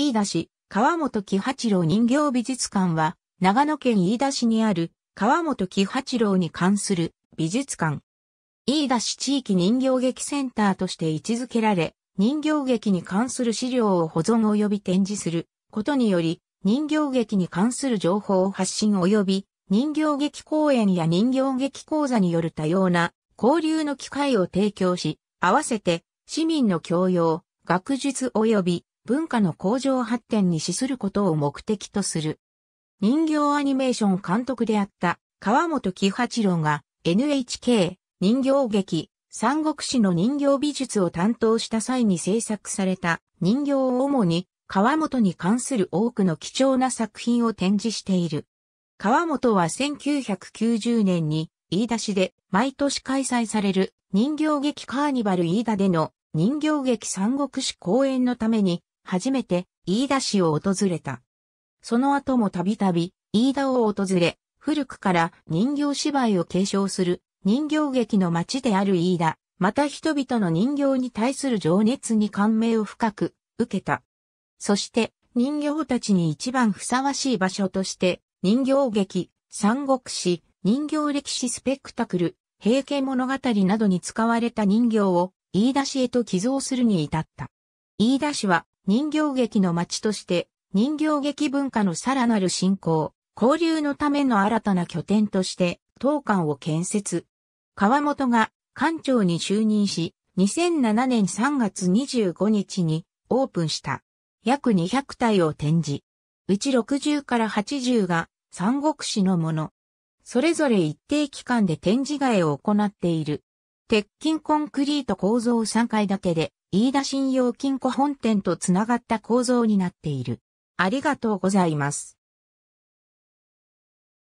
飯田市、川本喜八郎人形美術館は、長野県飯田市にある川本喜八郎に関する美術館。飯田市地域人形劇センターとして位置づけられ、人形劇に関する資料を保存及び展示することにより、人形劇に関する情報を発信及び、人形劇公演や人形劇講座による多様な交流の機会を提供し、合わせて市民の教養、学術及び文化の向上発展に資することを目的とする。人形アニメーション監督であった川本喜八郎が NHK 人形劇三国志の人形美術を担当した際に制作された人形を主に川本に関する多くの貴重な作品を展示している。川本は1990年に飯田市で毎年開催される人形劇カーニバル飯田での人形劇三国志公演のために初めて飯田市を訪れた。その後もたびたび飯田を訪れ、古くから人形芝居を継承する人形劇の街である飯田、また人々の人形に対する情熱に感銘を深く受けた。そして人形たちに一番ふさわしい場所として人形劇、三国志、人形歴史スペクタクル、平家物語などに使われた人形を飯田市へと寄贈するに至った。飯田市は人形劇の街として、人形劇文化のさらなる振興、交流のための新たな拠点として、当館を建設。川本が館長に就任し、2007年3月25日にオープンした。約200体を展示。うち60から80が三国志のもの。それぞれ一定期間で展示替えを行っている。鉄筋コンクリート構造3階建てで、飯田信用金庫本店とつながった構造になっている。ありがとうございます。